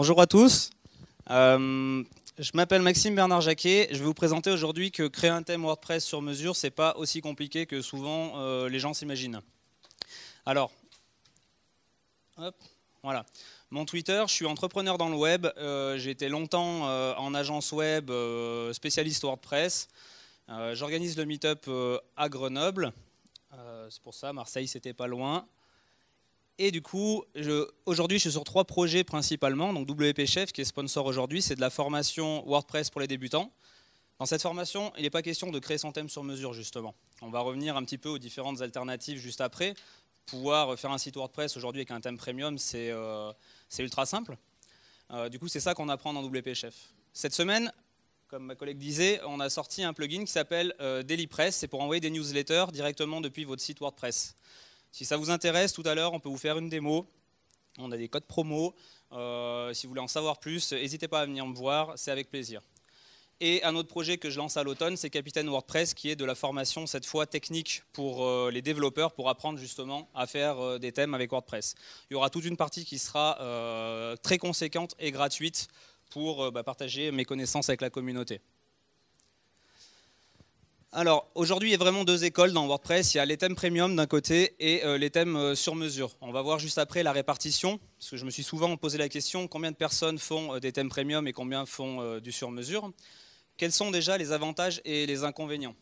Bonjour à tous. Euh, je m'appelle Maxime Bernard Jacquet. Je vais vous présenter aujourd'hui que créer un thème WordPress sur mesure, n'est pas aussi compliqué que souvent euh, les gens s'imaginent. Alors, voilà. Mon Twitter, je suis entrepreneur dans le web. Euh, j'ai été longtemps en agence web spécialiste WordPress. J'organise le meet-up à Grenoble. c'est pour ça, Marseille, c'était pas loin. Et du coup, aujourd'hui, je suis sur trois projets principalement. Donc WP Chef, qui est sponsor aujourd'hui, c'est de la formation WordPress pour les débutants. Dans cette formation, il n'est pas question de créer son thème sur mesure, justement. On va revenir un petit peu aux différentes alternatives juste après. Pouvoir faire un site WordPress aujourd'hui avec un thème premium, c'est euh, ultra simple. Euh, du coup, c'est ça qu'on apprend dans WP Chef. Cette semaine, comme ma collègue disait, on a sorti un plugin qui s'appelle Daily euh, DailyPress. C'est pour envoyer des newsletters directement depuis votre site WordPress. Si ça vous intéresse, tout à l'heure, on peut vous faire une démo. On a des codes promo. Euh, si vous voulez en savoir plus, n'hésitez pas à venir me voir, c'est avec plaisir. Et un autre projet que je lance à l'automne, c'est Capitaine WordPress, qui est de la formation, cette fois technique, pour euh, les développeurs, pour apprendre justement à faire euh, des thèmes avec WordPress. Il y aura toute une partie qui sera très conséquente et gratuite pour bah, partager mes connaissances avec la communauté. Alors aujourd'hui, il y a vraiment deux écoles dans WordPress. Il y a les thèmes premium d'un côté et euh, les thèmes euh, sur mesure. On va voir juste après la répartition, parce que je me suis souvent posé la question combien de personnes font euh, des thèmes premium et combien font du sur mesure Quels sont déjà les avantages et les inconvénients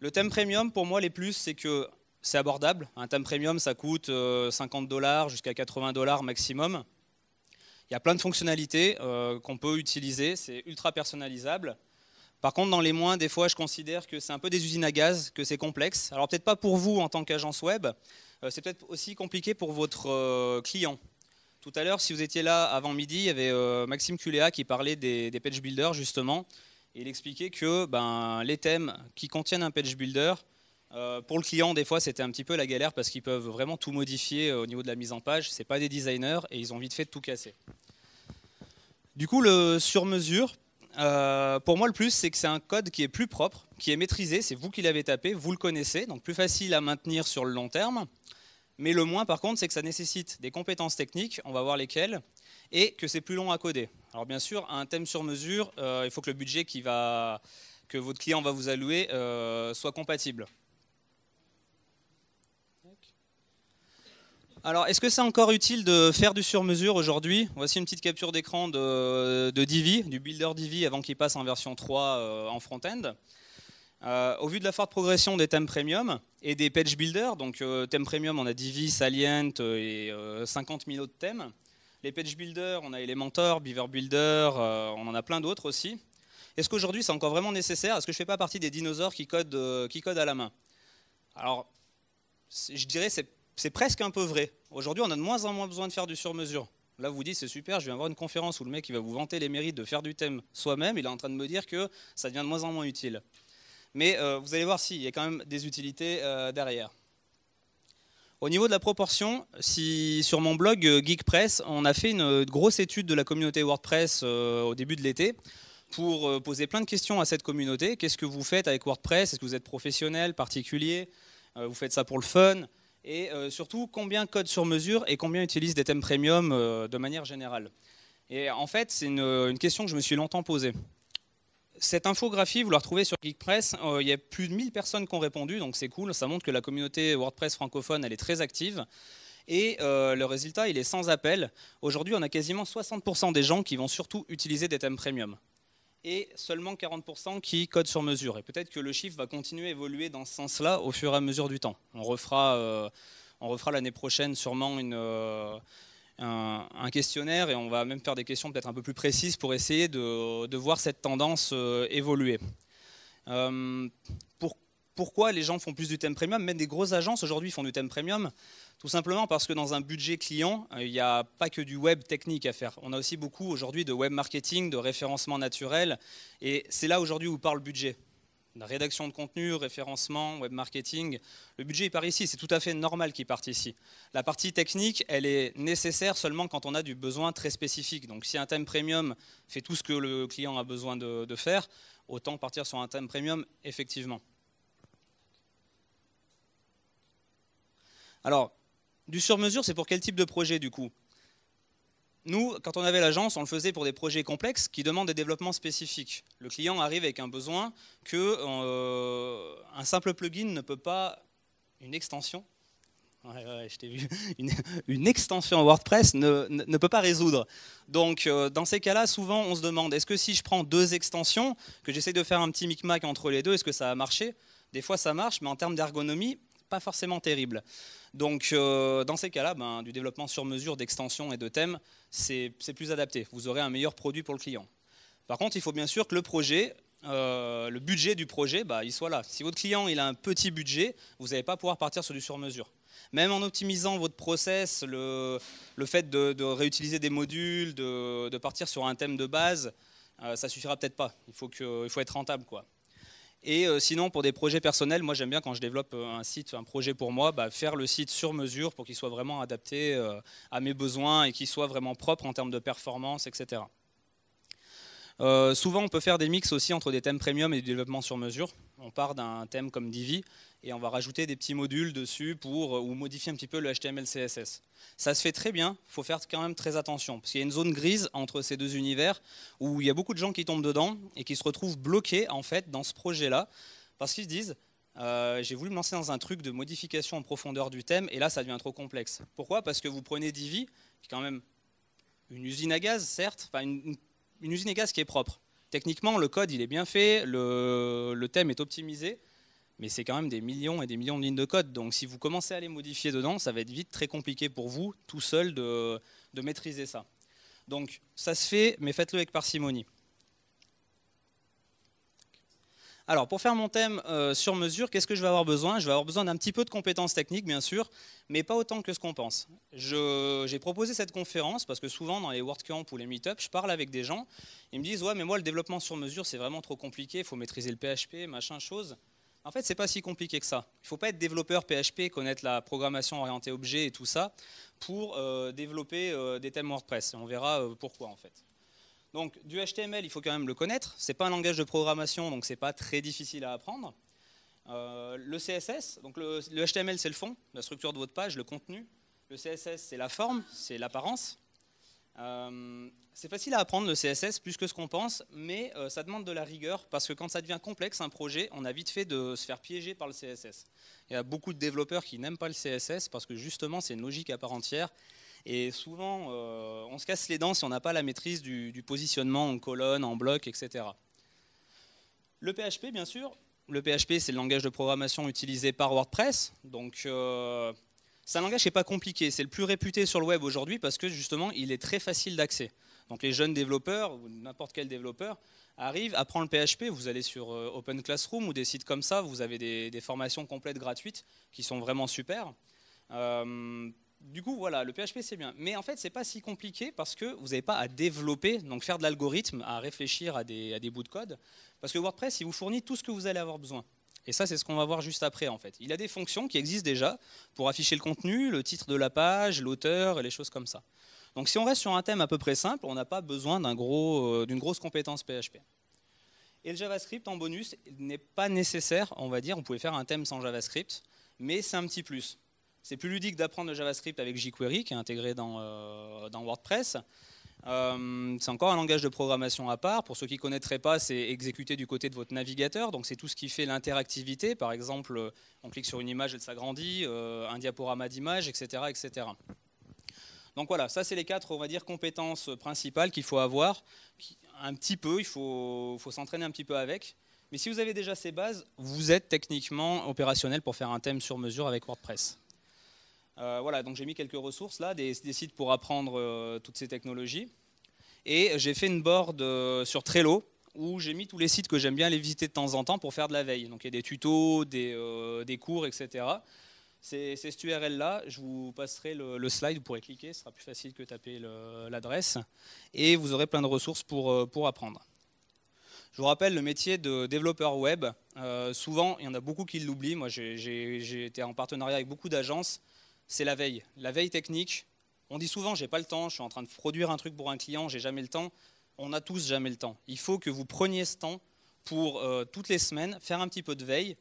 Le thème premium, pour moi, les plus, c'est que c'est abordable. Un thème premium, ça coûte 50 dollars jusqu'à 80 dollars maximum. Il y a plein de fonctionnalités qu'on peut utiliser. C'est ultra personnalisable. Par contre, dans les moins, des fois, je considère que c'est un peu des usines à gaz, que c'est complexe. Alors peut-être pas pour vous en tant qu'agence web, euh, c'est peut-être aussi compliqué pour votre euh, client. Tout à l'heure, si vous étiez là avant midi, il y avait euh, Maxime Culéa qui parlait des, page builders justement. Et il expliquait que ben, les thèmes qui contiennent un page builder, pour le client, des fois, c'était un petit peu la galère parce qu'ils peuvent vraiment tout modifier au niveau de la mise en page. Ce pas des designers et ils ont vite fait de tout casser. Du coup, le sur-mesure, euh, pour moi, le plus, c'est que c'est un code qui est plus propre, qui est maîtrisé, c'est vous qui l'avez tapé, vous le connaissez, donc plus facile à maintenir sur le long terme. Mais le moins, par contre, c'est que ça nécessite des compétences techniques, on va voir lesquelles, et que c'est plus long à coder. Alors bien sûr, un thème sur mesure, euh, il faut que le budget que votre client va vous allouer euh, soit compatible. Alors, est-ce que c'est encore utile de faire du sur-mesure aujourd'hui Voici une petite capture d'écran de, de, Divi, du builder Divi, avant qu'il passe en version 3 euh, en front-end. Euh, au vu de la forte progression des thèmes premium et des page builders, donc euh, thèmes premium, on a Divi, Salient et 50 000 autres thèmes. Les page builders, on a Elementor, Beaver Builder, on en a plein d'autres aussi. Est-ce qu'aujourd'hui c'est encore vraiment nécessaire Est-ce que je ne fais pas partie des dinosaures qui codent, qui à la main Alors, je dirais c'est c'est presque un peu vrai. Aujourd'hui, on a de moins en moins besoin de faire du sur-mesure. Là, vous dites, c'est super, je viens avoir une conférence où le mec va vous vanter les mérites de faire du thème soi-même, il est en train de me dire que ça devient de moins en moins utile. Mais euh, vous allez voir si, il y a quand même des utilités euh, derrière. Au niveau de la proportion, si sur mon blog euh, Geekpress, Press, on a fait une grosse étude de la communauté WordPress au début de l'été pour poser plein de questions à cette communauté. Qu'est-ce que vous faites avec WordPress Est-ce que vous êtes professionnel, particulier Vous faites ça pour le fun et euh, surtout, combien code sur mesure et combien utilisent des thèmes premium euh, de manière générale Et en fait, c'est une, question que je me suis longtemps posée. Cette infographie, vous la retrouvez sur GeekPress. Euh, il y a plus de 1000 personnes qui ont répondu, donc c'est cool. Ça montre que la communauté WordPress francophone, elle est très active. Et le résultat, il est sans appel. Aujourd'hui, on a quasiment 60% des gens qui vont surtout utiliser des thèmes premium et seulement 40% qui codent sur mesure. Et peut-être que le chiffre va continuer à évoluer dans ce sens-là au fur et à mesure du temps. On refera, euh, refera l'année prochaine sûrement une, euh, un, questionnaire et on va même faire des questions peut-être un peu plus précises pour essayer de, voir cette tendance euh, évoluer. pour pourquoi les gens font plus du thème premium. Même des grosses agences aujourd'hui font du thème premium, tout simplement parce que dans un budget client, euh, il n'y a pas que du web technique à faire. On a aussi beaucoup aujourd'hui de web marketing, de référencement naturel, et c'est là aujourd'hui où part le budget. La rédaction de contenu, référencement, web marketing, le budget il part ici, c'est tout à fait normal qu'il parte ici. La partie technique, elle est nécessaire seulement quand on a du besoin très spécifique. Donc si un thème premium fait tout ce que le client a besoin de faire, autant partir sur un thème premium effectivement. Alors, du sur-mesure, c'est pour quel type de projet du coup Nous, quand on avait l'agence, on le faisait pour des projets complexes qui demandent des développements spécifiques. Le client arrive avec un besoin que euh, un simple plugin ne peut pas, une extension. Ouais, ouais, je t'ai vu. Une, extension WordPress ne, peut pas résoudre. Donc, euh, dans ces cas-là, souvent, on se demande est-ce que si je prends deux extensions, que j'essaie de faire un petit micmac entre les deux, est-ce que ça a marché Des fois, ça marche, mais en termes d'ergonomie, pas forcément terrible. Donc euh, dans ces cas-là, ben, du développement sur mesure, d'extension et de thèmes, c'est plus adapté. Vous aurez un meilleur produit pour le client. Par contre, il faut bien sûr que le projet, euh, le budget du projet, bah, il soit là. Si votre client il a un petit budget, vous n'allez pas pouvoir partir sur du sur-mesure. Même en optimisant votre process, le, le fait de, réutiliser des modules, de, partir sur un thème de base, euh, ça suffira peut-être pas. Il faut, que, il faut être rentable. quoi. Et euh, sinon, pour des projets personnels, moi j'aime bien quand je développe euh, un site, un projet pour moi, bah, faire le site sur mesure pour qu'il soit vraiment adapté euh, à mes besoins et qu'il soit vraiment propre en termes de performance, etc. souvent, on peut faire des mix aussi entre des thèmes premium et du développement sur mesure. On part d'un thème comme Divi et on va rajouter des petits modules dessus pour euh, ou modifier un petit peu le HTML CSS. Ça se fait très bien, il faut faire quand même très attention, parce qu'il y a une zone grise entre ces deux univers où il y a beaucoup de gens qui tombent dedans et qui se retrouvent bloqués en fait dans ce projet-là, parce qu'ils se disent euh, j'ai voulu me lancer dans un truc de modification en profondeur du thème, et là ça devient trop complexe. Pourquoi Parce que vous prenez Divi, qui est quand même une usine à gaz, certes, enfin une, usine à gaz qui est propre. Techniquement, le code il est bien fait, le thème est optimisé, mais c'est quand même des millions et des millions de lignes de code. Donc si vous commencez à les modifier dedans, ça va être vite très compliqué pour vous, tout seul, de, de maîtriser ça. Donc ça se fait, mais faites-le avec parcimonie. Alors, pour faire mon thème euh, sur mesure, qu'est-ce que je vais avoir besoin Je vais avoir besoin d'un petit peu de compétences techniques, bien sûr, mais pas autant que ce qu'on pense. J'ai proposé cette conférence parce que souvent, dans les WordCamp ou les Meetups, je parle avec des gens. Ils me disent Ouais, mais moi, le développement sur mesure, c'est vraiment trop compliqué, il faut maîtriser le PHP, machin, chose. En fait, ce n'est pas si compliqué que ça. Il ne faut pas être développeur PHP, connaître la programmation orientée objet et tout ça pour euh, développer euh, des thèmes WordPress. on verra euh, pourquoi en fait. Donc du HTML, il faut quand même le connaître. Ce n'est pas un langage de programmation, donc c'est pas très difficile à apprendre. le CSS, donc le HTML c'est le fond, la structure de votre page, le contenu. Le CSS c'est la forme, c'est l'apparence. Euh, c'est facile à apprendre le CSS, plus que ce qu'on pense, mais euh, ça demande de la rigueur, parce que quand ça devient complexe, un projet, on a vite fait de se faire piéger par le CSS. Il y a beaucoup de développeurs qui n'aiment pas le CSS, parce que justement, c'est une logique à part entière, et souvent, euh, on se casse les dents si on n'a pas la maîtrise du, du, positionnement en colonne, en bloc, etc. Le PHP, bien sûr. Le PHP, c'est le langage de programmation utilisé par WordPress, donc c'est un langage qui n'est pas compliqué, c'est le plus réputé sur le web aujourd'hui parce que justement il est très facile d'accès. Donc les jeunes développeurs ou n'importe quel développeur arrive, apprend le PHP, vous allez sur euh, Open Classroom ou des sites comme ça, vous avez des, formations complètes gratuites qui sont vraiment super. Euh, du coup, voilà, le PHP c'est bien. Mais en fait, c'est pas si compliqué parce que vous n'avez pas à développer, donc faire de l'algorithme, à réfléchir à à des bouts de code. Parce que WordPress, il vous fournit tout ce que vous allez avoir besoin. Et ça, c'est ce qu'on va voir juste après, en fait. Il a des fonctions qui existent déjà pour afficher le contenu, le titre de la page, l'auteur et les choses comme ça. Donc si on reste sur un thème à peu près simple, on n'a pas besoin euh, d'une grosse compétence PHP. Et le JavaScript, en bonus, n'est pas nécessaire, on va dire. On pouvait faire un thème sans JavaScript, mais c'est un petit plus. C'est plus ludique d'apprendre le JavaScript avec jQuery, qui est intégré dans euh, WordPress. Euh, c'est encore un langage de programmation à part. Pour ceux qui ne connaîtraient pas, c'est exécuté du côté de votre navigateur. Donc c'est tout ce qui fait l'interactivité. Par exemple, on clique sur une image, elle s'agrandit, euh, un diaporama d'image, etc., etc. Donc voilà, ça c'est les quatre, on va dire, compétences principales qu'il faut avoir. Un petit peu, il faut s'entraîner un petit peu avec. Mais si vous avez déjà ces bases, vous êtes techniquement opérationnel pour faire un thème sur mesure avec WordPress. Euh, voilà, donc j'ai mis quelques ressources là, des, sites pour apprendre euh, toutes ces technologies. Et j'ai fait une board euh, sur Trello où j'ai mis tous les sites que j'aime bien aller visiter de temps en temps pour faire de la veille. Donc il y a des tutos, des, cours, etc. C'est cette URL-là, je vous passerai le, slide, vous pourrez cliquer, ce sera plus facile que taper l'adresse. Et vous aurez plein de ressources pour, pour apprendre. Je vous rappelle le métier de développeur web. souvent, il y en a beaucoup qui l'oublient. Moi, j'ai été en partenariat avec beaucoup d'agences c'est la veille. La veille technique, on dit souvent j'ai pas le temps, je suis en train de produire un truc pour un client, j'ai jamais le temps. On a tous jamais le temps. Il faut que vous preniez ce temps pour euh, toutes les semaines faire un petit peu de veille.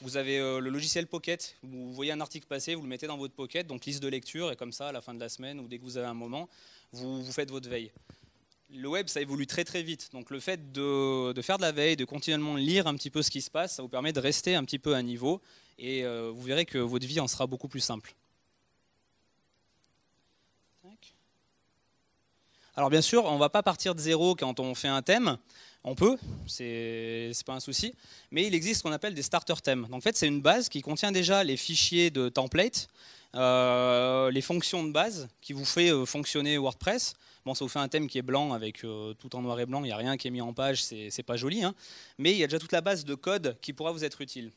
Vous avez euh, le logiciel Pocket, vous voyez un article passer, vous le mettez dans votre pocket, donc liste de lecture, et comme ça, à la fin de la semaine ou dès que vous avez un moment, vous, faites votre veille. Le web, ça évolue très très vite, donc le fait de, faire de la veille, de continuellement lire un petit peu ce qui se passe, ça vous permet de rester un petit peu à niveau, et euh, vous verrez que votre vie en sera beaucoup plus simple. Alors bien sûr, on ne va pas partir de zéro quand on fait un thème. On peut, c'est pas un souci, mais il existe ce qu'on appelle des starter thèmes. Donc, en fait, c'est une base qui contient déjà les fichiers de template, euh, les fonctions de base qui vous fait euh, fonctionner WordPress. Bon, ça vous fait un thème qui est blanc avec euh, tout en noir et blanc, il n'y a rien qui est mis en page, c'est pas joli, hein. mais il y a déjà toute la base de code qui pourra vous être utile.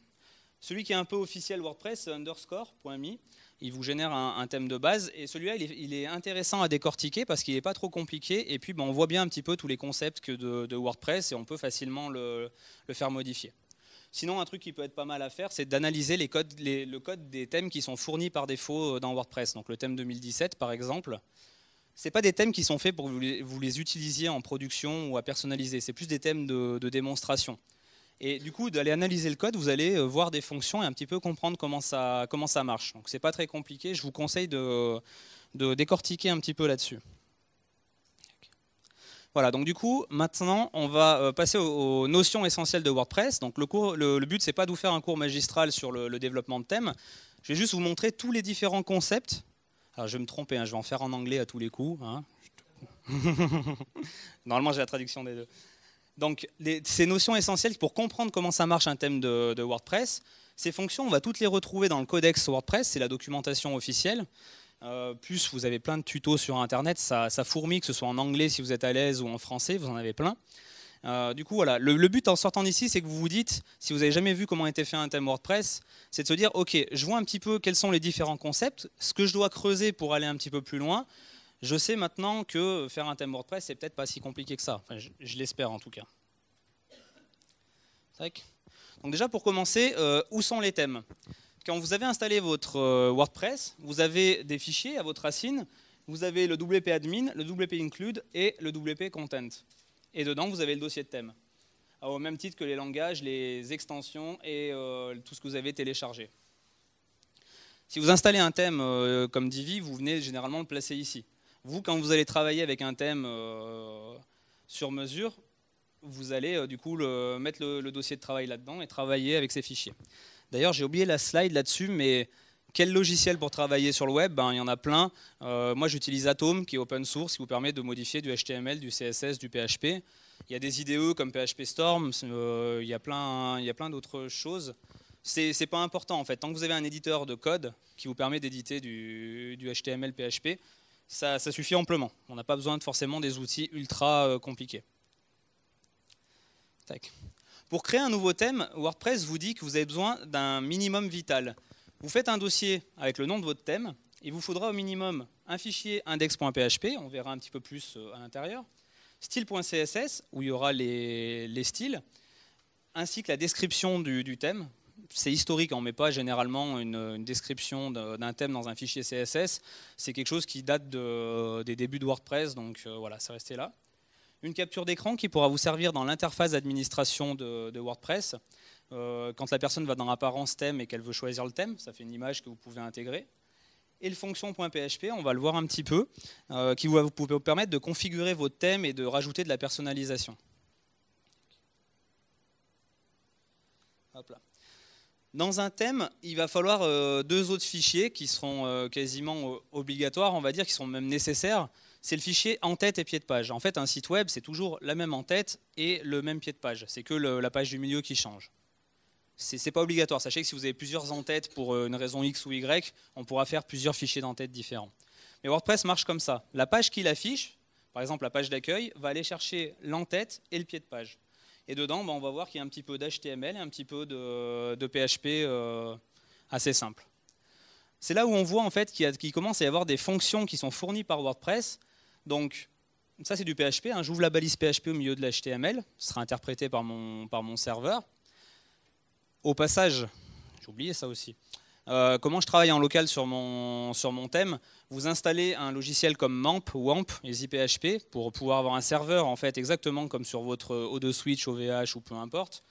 Celui qui est un peu officiel WordPress, c'est underscore.me il vous génère un, thème de base. Et celui-là, il, est intéressant à décortiquer parce qu'il n'est pas trop compliqué. Et puis, bah, on voit bien un petit peu tous les concepts que de, WordPress et on peut facilement le, faire modifier. Sinon, un truc qui peut être pas mal à faire, c'est d'analyser les codes, le code des thèmes qui sont fournis par défaut euh, dans WordPress. Donc, le thème 2017, par exemple, c'est pas des thèmes qui sont faits pour vous les, vous utilisiez en production ou à personnaliser. C'est plus des thèmes de démonstration. Et du coup, d'aller analyser le code, vous allez euh, voir des fonctions et un petit peu comprendre comment ça, comment ça marche. Donc c'est pas très compliqué, je vous conseille de, de décortiquer un petit peu là-dessus. Voilà, donc du coup, maintenant, on va euh, passer aux notions essentielles de WordPress. Donc le, cours, le, n'est but, c'est pas de vous faire un cours magistral sur le, développement de thèmes. Je vais juste vous montrer tous les différents concepts. Alors je vais me tromper, hein, je vais en faire en anglais à tous les coups. Hein. Normalement, j'ai la traduction des deux. Donc ces notions essentielles pour comprendre comment ça marche un thème de, WordPress, ces fonctions, on va toutes les retrouver dans le codex WordPress, c'est la documentation officielle. Euh, plus vous avez plein de tutos sur Internet, ça, ça fourmille, que ce soit en anglais si vous êtes à l'aise ou en français, vous en avez plein. Euh, du coup, voilà, le, le but en sortant d'ici, c'est que vous vous dites, si vous n'avez jamais vu comment était fait un thème WordPress, c'est de se dire, ok, je vois un petit peu quels sont les différents concepts, ce que je dois creuser pour aller un petit peu plus loin, je sais maintenant que faire un thème WordPress, c'est peut-être pas si compliqué que ça. Enfin, je, l'espère en tout cas. Donc déjà pour commencer, euh, où sont les thèmes Quand vous avez installé votre euh, WordPress, vous avez des fichiers à votre racine. Vous avez le WP admin, le WP include et le WP content. Et dedans, vous avez le dossier de thème. au même titre que les langages, les extensions et euh, tout ce que vous avez téléchargé. Si vous installez un thème comme Divi, vous venez généralement le placer ici. Vous, quand vous allez travailler avec un thème euh, sur mesure, vous allez euh, du coup mettre le, dossier de travail là-dedans et travailler avec ces fichiers. D'ailleurs, j'ai oublié la slide là-dessus, mais quel logiciel pour travailler sur le web ben, Il y en a plein. Euh, moi, j'utilise Atom, qui est open source, qui vous permet de modifier du HTML, du CSS, du PHP. Il y a des IDE comme PHP Storm, il y a plein, plein d'autres choses c'est pas important en fait. Tant que vous avez un éditeur de code qui vous permet d'éditer du, du, HTML, PHP, ça, suffit amplement. On n'a pas besoin de forcément des outils ultra euh, compliqués. Pour créer un nouveau thème, WordPress vous dit que vous avez besoin d'un minimum vital. Vous faites un dossier avec le nom de votre thème. Il vous faudra au minimum un fichier index.php, on verra un petit peu plus euh, à l'intérieur, style.css, où il y aura les, styles, ainsi que la description du, thème c'est historique, on ne met pas généralement une, description d'un thème dans un fichier CSS. C'est quelque chose qui date des débuts de WordPress, donc euh, voilà, c'est resté là. Une capture d'écran qui pourra vous servir dans l'interface d'administration de, WordPress. Euh, quand la personne va dans Apparence thème et qu'elle veut choisir le thème, ça fait une image que vous pouvez intégrer. Et le fonction.php, on va le voir un petit peu, euh, qui va vous, permettre de configurer votre thème et de rajouter de la personnalisation. Hop là. Dans un thème, il va falloir euh, deux autres fichiers qui seront euh, quasiment euh, obligatoires, on va dire, qui sont même nécessaires. C'est le fichier en tête et pied de page. En fait, un site web, c'est toujours la même en tête et le même pied de page. C'est que la page du milieu qui change. Ce n'est pas obligatoire. Sachez que si vous avez plusieurs en tête pour une raison X ou Y, on pourra faire plusieurs fichiers d'en tête différents. Mais WordPress marche comme ça. La page qui affiche, par exemple la page d'accueil, va aller chercher l'en-tête et le pied de page. Et dedans, bah, on va voir qu'il y a un petit peu d'HTML et un petit peu de, PHP euh, assez simple. C'est là où on voit en fait qu'il commence à y avoir des fonctions qui sont fournies par WordPress. Donc ça c'est du PHP, hein. j'ouvre la balise PHP au milieu de l'HTML, ce sera interprété par mon, par mon serveur. Au passage, j'ai oublié ça aussi, euh, comment je travaille en local sur mon, sur mon thème, vous installez un logiciel comme MAMP ou AMP, les IPHP, pour pouvoir avoir un serveur, en fait, exactement comme sur votre O2 Switch, OVH ou peu importe,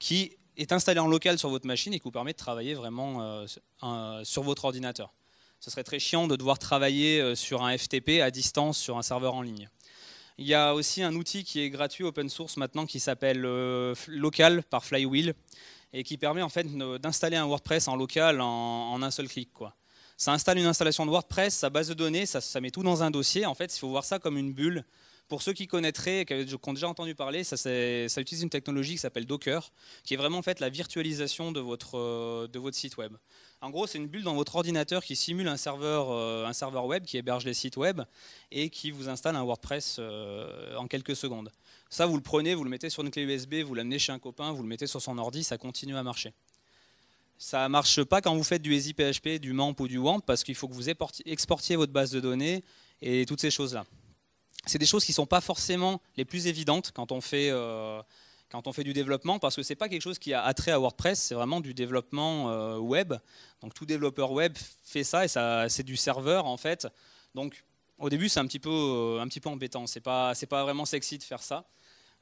qui est installé en local sur votre machine et qui vous permet de travailler vraiment euh, sur votre ordinateur. Ce serait très chiant de devoir travailler euh, sur un FTP à distance sur un serveur en ligne. Il y a aussi un outil qui est gratuit open source maintenant qui s'appelle Local par Flywheel, et qui permet en fait d'installer un WordPress en local en, un seul clic. Ça installe une installation de WordPress, sa base de données, ça, met tout dans un dossier. En fait, il faut voir ça comme une bulle. Pour ceux qui connaîtraient, qui ont déjà entendu parler, ça, utilise une technologie qui s'appelle Docker, qui est vraiment fait la virtualisation euh, de votre, site web. En gros, c'est une bulle dans votre ordinateur qui simule un serveur euh, web qui héberge les sites web et qui vous installe un WordPress euh, en quelques secondes. Ça, vous le prenez, vous le mettez sur une clé USB, vous l'amenez chez un copain, vous le mettez sur son ordi, ça continue à marcher. Ça ne marche pas quand vous faites du EasyPHP, du MAMP ou du WAMP, parce qu'il faut que vous exportiez votre base de données et toutes ces choses-là. C'est des choses qui ne sont pas forcément les plus évidentes quand on fait, euh, quand on fait du développement, parce que ce n'est pas quelque chose qui a attrait à WordPress, c'est vraiment du développement euh, web. Donc tout développeur web fait ça, et ça, c'est du serveur en fait. Donc au début, c'est un petit peu, euh, embêtant. C'est pas, pas vraiment sexy de faire ça.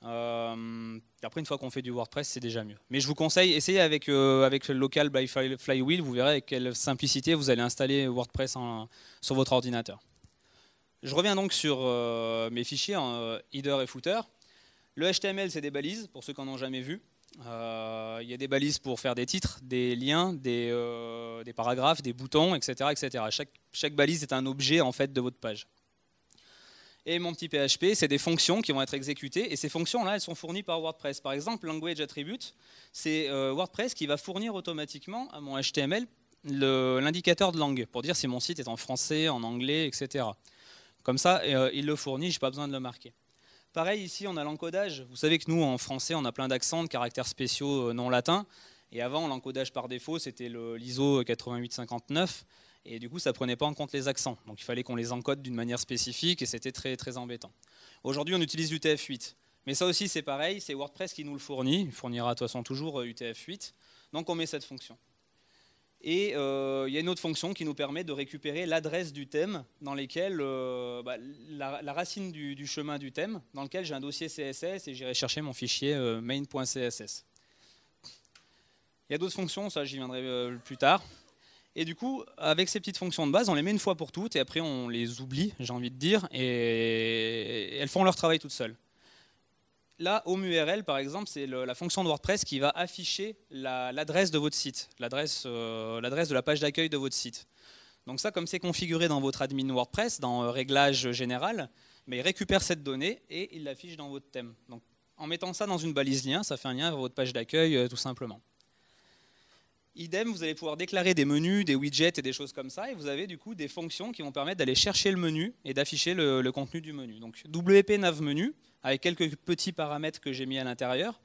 Euh, après, une fois qu'on fait du WordPress, c'est déjà mieux. Mais je vous conseille, essayez avec, euh, le local by Flywheel, vous verrez avec quelle simplicité vous allez installer WordPress sur votre ordinateur. Je reviens donc sur mes fichiers, hein, header et footer. Le HTML, c'est des balises, pour ceux qui n'en ont jamais vu. Euh, il y a des balises pour faire des titres, des liens, des, euh, paragraphes, des boutons, etc. etc. Chaque, balise est un objet en fait de votre page. Et mon petit PHP, c'est des fonctions qui vont être exécutées. Et ces fonctions-là, elles sont fournies par WordPress. Par exemple, language attribute, c'est euh, WordPress qui va fournir automatiquement à mon HTML l'indicateur de langue pour dire si mon site est en français, en anglais, etc. Comme ça, il le fournit, je n'ai pas besoin de le marquer. Pareil, ici, on a l'encodage. Vous savez que nous, en français, on a plein d'accents, de caractères spéciaux euh, non latins. Et avant, l'encodage par défaut, c'était l'ISO 8859. Et du coup, ça prenait pas en compte les accents. Donc il fallait qu'on les encode d'une manière spécifique et c'était très, très embêtant. Aujourd'hui, on utilise utf 8 Mais ça aussi, c'est pareil, c'est WordPress qui nous le fournit. Il fournira de toute façon toujours UTF-8. Euh, Donc on met cette fonction. Et euh, il y a une autre fonction qui nous permet de récupérer l'adresse du thème dans lequel euh, bah, la, racine du, chemin du thème, dans lequel j'ai un dossier CSS et j'irai chercher mon fichier euh, main.css. Il y a d'autres fonctions, ça j'y viendrai plus tard. Et du coup, avec ces petites fonctions de base, on les met une fois pour toutes et après on les oublie, j'ai envie de dire, et elles font leur travail toutes seules là, URL, par exemple, c'est la fonction de WordPress qui va afficher l'adresse de votre site, euh, l'adresse de la page d'accueil de votre site. Donc ça, comme c'est configuré dans votre admin WordPress, dans réglage euh, Réglages général, mais il récupère cette donnée et il l'affiche dans votre thème. Donc, en mettant ça dans une balise lien, ça fait un lien vers votre page d'accueil, euh, tout simplement. Idem, vous allez pouvoir déclarer des menus, des widgets et des choses comme ça, et vous avez du coup des fonctions qui vont permettre d'aller chercher le menu et d'afficher le, contenu du menu. Donc WP nav menu, avec quelques petits paramètres que j'ai mis à l'intérieur.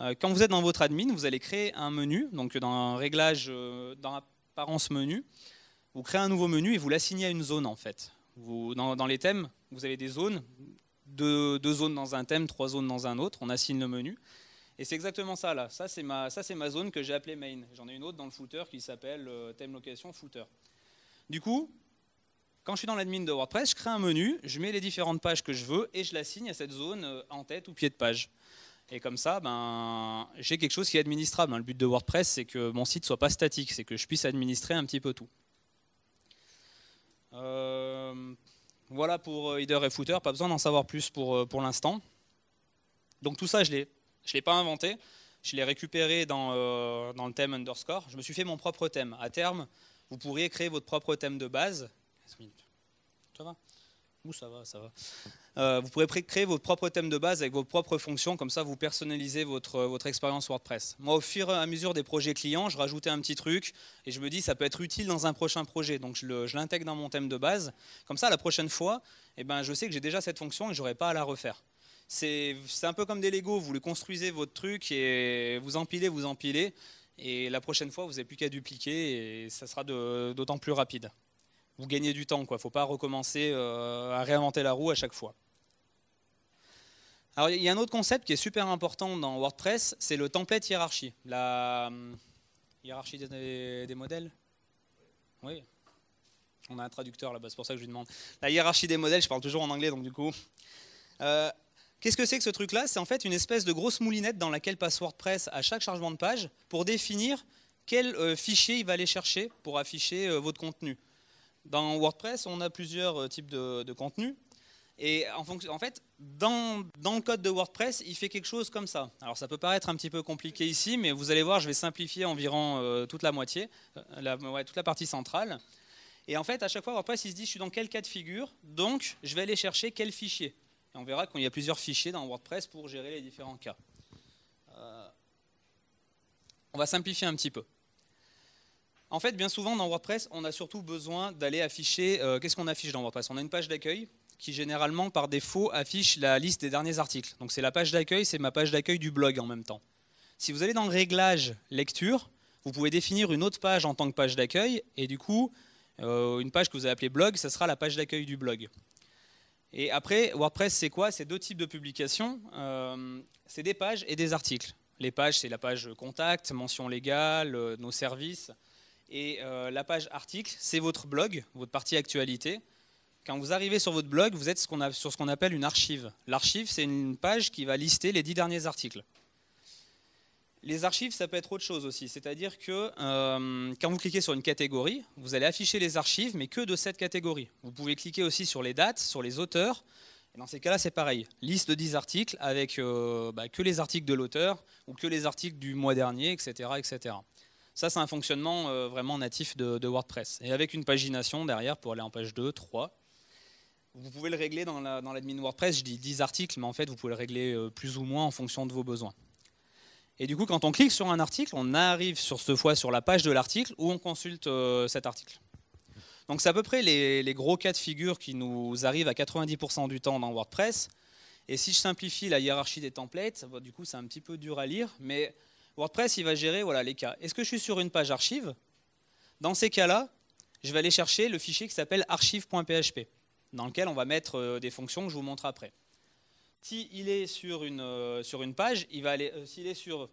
Euh, quand vous êtes dans votre admin, vous allez créer un menu, donc dans un réglage, euh, dans apparence menu, vous créez un nouveau menu et vous l'assignez à une zone en fait. Vous, dans, les thèmes, vous avez des zones, deux zones dans un thème, trois zones dans un autre, on assigne le menu. Et c'est exactement ça, là. Ça, c'est ma, ça, ma zone que j'ai appelée main. J'en ai une autre dans le footer qui s'appelle theme euh, thème location footer. Du coup, quand je suis dans l'admin de WordPress, je crée un menu, je mets les différentes pages que je veux et je l'assigne à cette zone euh, en tête ou pied de page. Et comme ça, ben, j'ai quelque chose qui est administrable. Hein. Le but de WordPress, c'est que mon site ne soit pas statique, c'est que je puisse administrer un petit peu tout. Euh, voilà pour header et footer, pas besoin d'en savoir plus pour, pour l'instant. Donc tout ça, je l'ai je ne l'ai pas inventé, je l'ai récupéré dans, euh, dans, le thème underscore. Je me suis fait mon propre thème. À terme, vous pourriez créer votre propre thème de base. Ça va Ouh, ça va, ça va. Euh, vous pourrez créer votre propre thème de base avec vos propres fonctions, comme ça vous personnalisez votre, euh, votre expérience WordPress. Moi, au fur et à mesure des projets clients, je rajoutais un petit truc et je me dis ça peut être utile dans un prochain projet, donc je l'intègre dans mon thème de base. Comme ça, la prochaine fois, eh ben, je sais que j'ai déjà cette fonction et je n'aurai pas à la refaire c'est un peu comme des Lego, vous construisez votre truc et vous empilez, vous empilez, et la prochaine fois, vous n'avez plus qu'à dupliquer et ça sera d'autant plus rapide. Vous gagnez du temps, il ne faut pas recommencer euh, à réinventer la roue à chaque fois. Alors, il y a un autre concept qui est super important dans WordPress, c'est le template hiérarchie. La euh, hiérarchie des, modèles Oui. On a un traducteur là-bas, c'est pour ça que je lui demande. La hiérarchie des modèles, je parle toujours en anglais, donc du coup. Euh, Qu'est-ce que c'est que ce truc-là C'est en fait une espèce de grosse moulinette dans laquelle passe WordPress à chaque chargement de page pour définir quel euh, fichier il va aller chercher pour afficher euh, votre contenu. Dans WordPress, on a plusieurs euh, types de, de contenus. Et en, en fait, dans, le code de WordPress, il fait quelque chose comme ça. Alors ça peut paraître un petit peu compliqué ici, mais vous allez voir, je vais simplifier environ toute la moitié, toute la partie centrale. Et en fait, à chaque fois, WordPress, il se dit, je suis dans quel cas de figure, donc je vais aller chercher quel fichier on verra qu'il y a plusieurs fichiers dans WordPress pour gérer les différents cas. Euh, on va simplifier un petit peu. En fait, bien souvent dans WordPress, on a surtout besoin d'aller afficher. Euh, qu'est-ce qu'on affiche dans WordPress On a une page d'accueil qui généralement par défaut affiche la liste des derniers articles. Donc c'est la page d'accueil, c'est ma page d'accueil du blog en même temps. Si vous allez dans le réglage Lecture, vous pouvez définir une autre page en tant que page d'accueil, et du coup, euh, une page que vous avez appelée blog, ça sera la page d'accueil du blog. Et après, WordPress, c'est quoi C'est deux types de publications. Euh, c'est des pages et des articles. Les pages, c'est la page contact, mention légale, euh, nos services. Et euh, la page article, c'est votre blog, votre partie actualité. Quand vous arrivez sur votre blog, vous êtes sur ce qu'on appelle une archive. L'archive, c'est une page qui va lister les dix derniers articles. Les archives, ça peut être autre chose aussi. C'est-à-dire que euh, quand vous cliquez sur une catégorie, vous allez afficher les archives, mais que de cette catégorie. Vous pouvez cliquer aussi sur les dates, sur les auteurs. Et dans ces cas-là, c'est pareil. Liste de 10 articles avec euh, bah, que les articles de l'auteur ou que les articles du mois dernier, etc. etc. Ça, c'est un fonctionnement euh, vraiment natif de, WordPress. Et avec une pagination derrière pour aller en page 2, 3. Vous pouvez le régler dans l'admin WordPress. Je dis 10 articles, mais en fait, vous pouvez le régler plus ou moins en fonction de vos besoins. Et du coup, quand on clique sur un article, on arrive sur ce fois sur la page de l'article où on consulte euh, cet article. Donc c'est à peu près les, les, gros cas de figure qui nous arrivent à 90% du temps dans WordPress. Et si je simplifie la hiérarchie des templates, bah, du coup c'est un petit peu dur à lire, mais WordPress il va gérer voilà, les cas. Est-ce que je suis sur une page archive Dans ces cas-là, je vais aller chercher le fichier qui s'appelle archive.php, dans lequel on va mettre euh, des fonctions que je vous montre après. S'il est euh, sur une, page, il euh, s'il est sur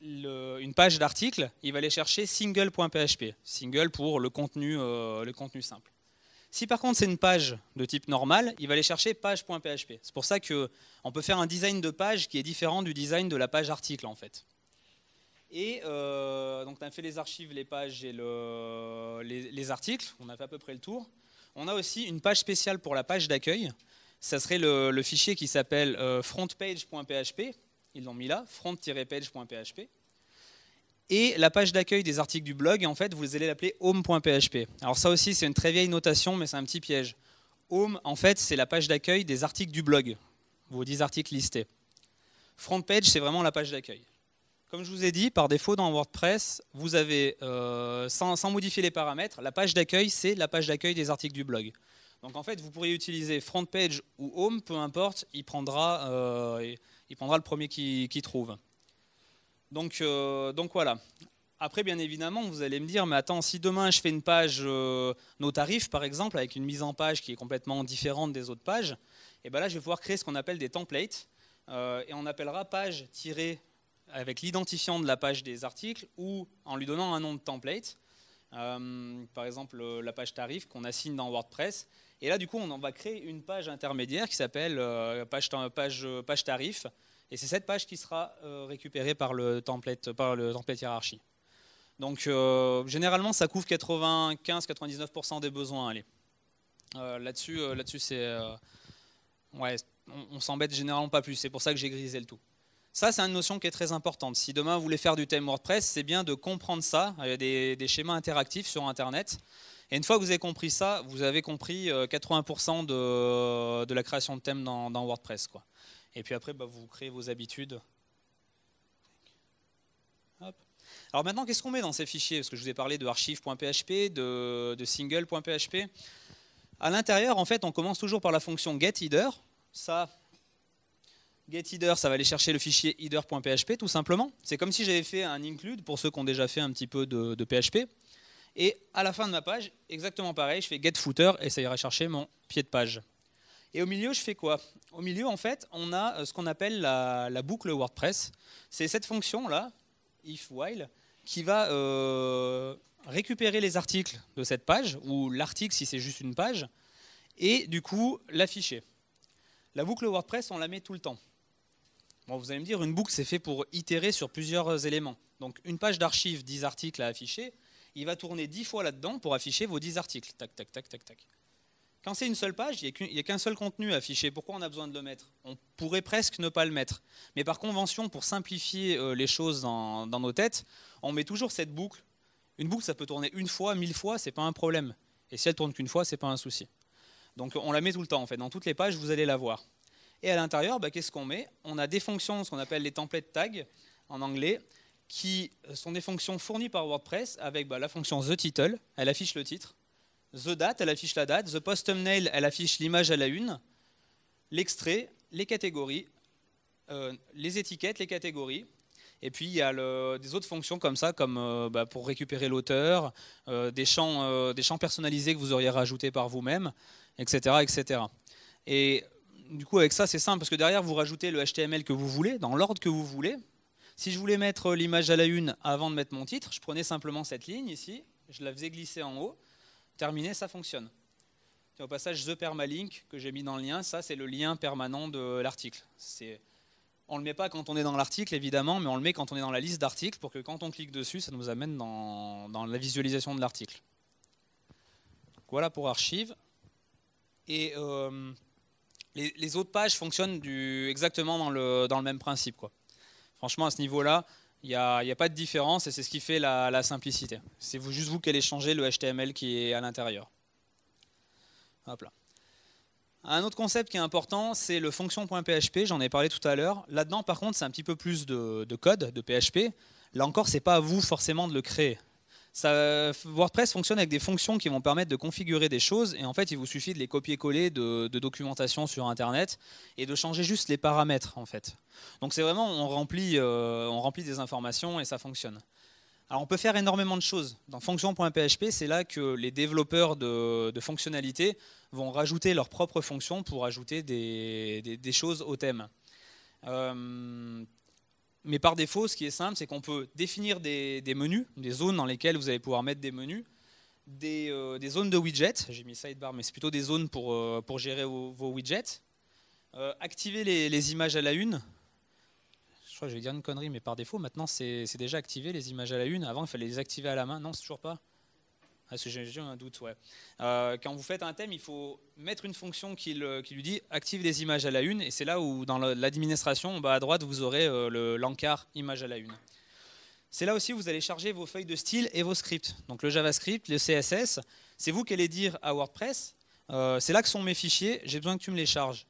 une page d'article, il va aller chercher single.php, single pour euh, le contenu, simple. Si par contre c'est une page de type normal, il va aller chercher page.php. C'est pour ça qu'on peut faire un design de page qui est différent du design de la page article en fait. Et donc on a fait les archives, les pages et les, articles, on a fait à peu près le tour. On a aussi une page spéciale pour la page d'accueil ça serait le, fichier qui s'appelle euh, frontpage.php. Ils l'ont mis là, front-page.php. Et la page d'accueil des articles du blog, en fait, vous allez l'appeler home.php. Alors ça aussi, c'est une très vieille notation, mais c'est un petit piège. Home, en fait, c'est la page d'accueil des articles du blog, vos 10 articles listés. Frontpage, c'est vraiment la page d'accueil. Comme je vous ai dit, par défaut dans WordPress, vous avez, euh, sans modifier les paramètres, la page d'accueil, c'est la page d'accueil des articles du blog. Donc en fait, vous pourriez utiliser front page ou home, peu importe, il prendra, euh, il prendra le premier qui, trouve. Donc, euh, donc voilà. Après, bien évidemment, vous allez me dire, mais attends, si demain je fais une page, euh, nos tarifs par exemple, avec une mise en page qui est complètement différente des autres pages, et eh bien là, je vais pouvoir créer ce qu'on appelle des templates, et on appellera page- avec l'identifiant de la page des articles ou en lui donnant un nom de template. Euh, par exemple euh, la page tarif qu'on assigne dans WordPress. Et là, du coup, on va créer une page intermédiaire qui s'appelle euh, page, page, page, tarif. Et c'est cette page qui sera récupérée par le template, par le template hiérarchie. Donc, généralement, ça couvre 95-99% des besoins. là-dessus, là-dessus, c'est, ouais, on, on s'embête généralement pas plus. C'est pour ça que j'ai grisé le tout. Ça, c'est une notion qui est très importante. Si demain vous voulez faire du thème WordPress, c'est bien de comprendre ça. Il y a des, schémas interactifs sur Internet. Et une fois que vous avez compris ça, vous avez compris 80% euh, de, la création de thèmes dans, WordPress. Quoi. Et puis après, bah, vous créez vos habitudes. Alors maintenant, qu'est-ce qu'on met dans ces fichiers Parce que je vous ai parlé de archive.php, de, single.php. À l'intérieur, en fait, on commence toujours par la fonction getHeader. Ça, GetHeader, ça va aller chercher le fichier header.php tout simplement. C'est comme si j'avais fait un include pour ceux qui ont déjà fait un petit peu de, PHP. Et à la fin de ma page, exactement pareil, je fais getFooter et ça ira chercher mon pied de page. Et au milieu, je fais quoi Au milieu, en fait, on a euh, ce qu'on appelle la, boucle WordPress. C'est cette fonction-là, if-while, qui va euh, récupérer les articles de cette page, ou l'article si c'est juste une page, et du coup l'afficher. La boucle WordPress, on la met tout le temps vous allez me dire, une boucle, c'est fait pour itérer sur plusieurs euh, éléments. Donc une page d'archives, 10 articles à afficher, il va tourner 10 fois là-dedans pour afficher vos 10 articles. Tac, tac, tac, tac, tac. Quand c'est une seule page, il n'y a qu'un seul contenu à afficher. Pourquoi on a besoin de le mettre On pourrait presque ne pas le mettre. Mais par convention, pour simplifier euh, les choses dans, nos têtes, on met toujours cette boucle. Une boucle, ça peut tourner une fois, mille fois, n'est pas un problème. Et si elle tourne qu'une fois, n'est pas un souci. Donc on la met tout le temps, en fait. Dans toutes les pages, vous allez la voir. Et à l'intérieur, bah, qu'est-ce qu'on met On a des fonctions, ce qu'on appelle les templates tags en anglais, qui euh, sont des fonctions fournies par WordPress avec bah, la fonction the title, elle affiche le titre. The date, elle affiche la date. The post thumbnail, elle affiche l'image à la une. L'extrait, les catégories, euh, les étiquettes, les catégories. Et puis il y a des autres fonctions comme ça, comme euh, bah, pour récupérer l'auteur, des, champs, des champs personnalisés que vous auriez rajoutés par vous-même, etc., etc. Et du coup, avec ça, c'est simple, parce que derrière, vous rajoutez le HTML que vous voulez, dans l'ordre que vous voulez. Si je voulais mettre euh, l'image à la une avant de mettre mon titre, je prenais simplement cette ligne ici, je la faisais glisser en haut, terminé, ça fonctionne. au passage, the permalink que j'ai mis dans le lien, ça c'est le lien permanent de l'article. On ne le met pas quand on est dans l'article, évidemment, mais on le met quand on est dans la liste d'articles pour que quand on clique dessus, ça nous amène dans, la visualisation de l'article. Voilà pour archive. Et euh, les, autres pages fonctionnent exactement dans le, même principe. Franchement, à ce niveau-là, il n'y a, pas de différence et c'est ce qui fait la, simplicité. C'est vous, juste vous qui allez changer le HTML qui est à l'intérieur. Un autre concept qui est important, c'est le fonction.php, j'en ai parlé tout à l'heure. Là-dedans, par contre, c'est un petit peu plus de, de code, de PHP. Là encore, ce n'est pas à vous forcément de le créer. WordPress fonctionne avec des fonctions qui vont permettre de configurer des choses et en fait il vous suffit de les copier-coller de, documentation sur internet et de changer juste les paramètres en fait. Donc c'est vraiment on remplit, euh, on remplit des informations et ça fonctionne. Alors on peut faire énormément de choses. Dans fonction.php, c'est là que les développeurs de, fonctionnalités vont rajouter leurs propres fonctions pour ajouter des, choses au thème. Euh, mais par défaut, ce qui est simple, c'est qu'on peut définir des, menus, des zones dans lesquelles vous allez pouvoir mettre des menus, des, euh, zones de widgets, j'ai mis sidebar, mais c'est plutôt des zones pour, euh, pour gérer vos, widgets, euh, activer les, les, images à la une. Je crois que je vais dire une connerie, mais par défaut, maintenant c'est déjà activé les images à la une. Avant, il fallait les activer à la main. Non, c'est toujours pas j'ai un doute, ouais. Euh, quand vous faites un thème, il faut mettre une fonction qui, lui dit active des images à la une, et c'est là où dans l'administration, bah, à droite, vous aurez euh, l'encart image à la une. C'est là aussi où vous allez charger vos feuilles de style et vos scripts. Donc le JavaScript, le CSS, c'est vous qui allez dire à WordPress, euh, c'est là que sont mes fichiers, j'ai besoin que tu me les charges.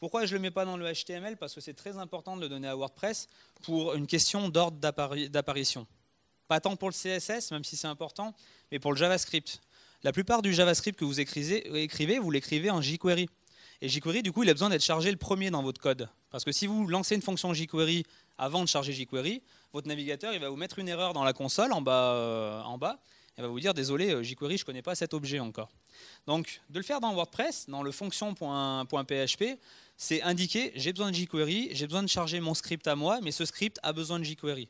Pourquoi je ne le mets pas dans le HTML Parce que c'est très important de le donner à WordPress pour une question d'ordre d'apparition. Pas tant pour le CSS, même si c'est important, mais pour le JavaScript. La plupart du JavaScript que vous écrivez, vous l'écrivez en jQuery. Et jQuery, du coup, il a besoin d'être chargé le premier dans votre code. Parce que si vous lancez une fonction jQuery avant de charger jQuery, votre navigateur il va vous mettre une erreur dans la console en bas, euh, en bas va vous dire désolé, euh, jQuery, je ne connais pas cet objet encore. Donc, de le faire dans WordPress, dans le fonction.php, c'est indiquer j'ai besoin de jQuery, j'ai besoin de charger mon script à moi, mais ce script a besoin de jQuery